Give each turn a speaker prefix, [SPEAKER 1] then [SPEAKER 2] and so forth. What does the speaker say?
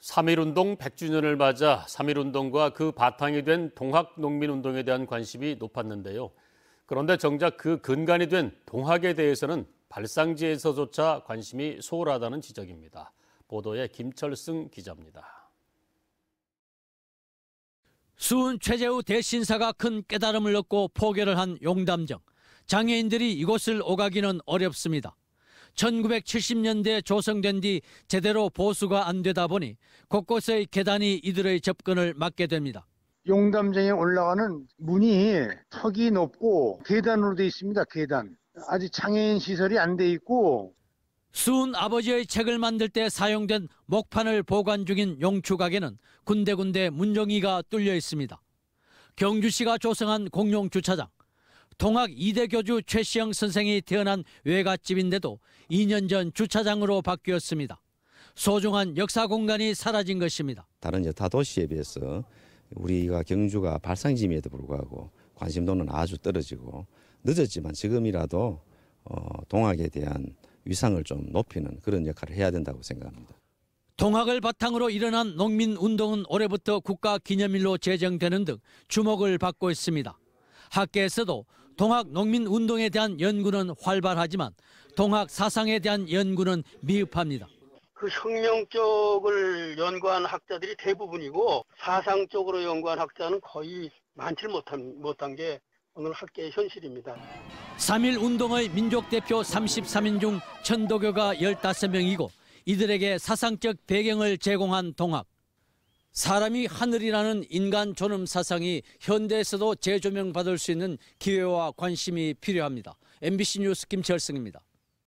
[SPEAKER 1] 3.1운동 100주년을 맞아 3.1운동과 그 바탕이 된 동학농민운동에 대한 관심이 높았는데요. 그런데 정작 그 근간이 된 동학에 대해서는 발상지에서조차 관심이 소홀하다는 지적입니다. 보도에 김철승 기자입니다. 수은 최재우 대신사가 큰 깨달음을 얻고 포교를 한 용담정. 장애인들이 이곳을 오가기는 어렵습니다. 1970년대에 조성된 뒤 제대로 보수가 안 되다 보니 곳곳의 계단이 이들의 접근을 막게 됩니다. 용담장에 올라가는 문이 턱이 높고 계단으로 되어 있습니다. 계단. 아직 장애인 시설이 안 돼 있고 수은 아버지의 책을 만들 때 사용된 목판을 보관 중인 용추 가게는 군데군데 문정이가 뚫려 있습니다. 경주시가 조성한 공용 주차장. 동학 이대 교주 최시영 선생이 태어난 외갓집인데도 2년 전 주차장으로 바뀌었습니다. 소중한 역사 공간이 사라진 것입니다.
[SPEAKER 2] 다른 여타 도시에 비해서 우리가 경주가 발상지임에도 불구하고 관심도는 아주 떨어지고 늦었지만 지금이라도 어, 동학에 대한 위상을 좀 높이는 그런 역할을 해야 된다고 생각합니다.
[SPEAKER 1] 동학을 바탕으로 일어난 농민 운동은 올해부터 국가 기념일로 제정되는 등 주목을 받고 있습니다. 학계에서도 동학 농민 운동에 대한 연구는 활발하지만 동학 사상에 대한 연구는 미흡합니다.
[SPEAKER 2] 그 혁명 쪽을
[SPEAKER 1] 연구한 학자들이 대부분이고 사상 쪽으로 연구한 학자는 거의 많지 못한, 못한 게 오늘 학계의 현실입니다. 3일 운동의 민족 대표 33인 중 천도교가 15명이고 이들에게 사상적 배경을 제공한 동학 사람이 하늘이라는 인간 존엄 사상이 현대에서도 재조명받을 수 있는 기회와 관심이 필요합니다. MBC 뉴스 김철승입니다.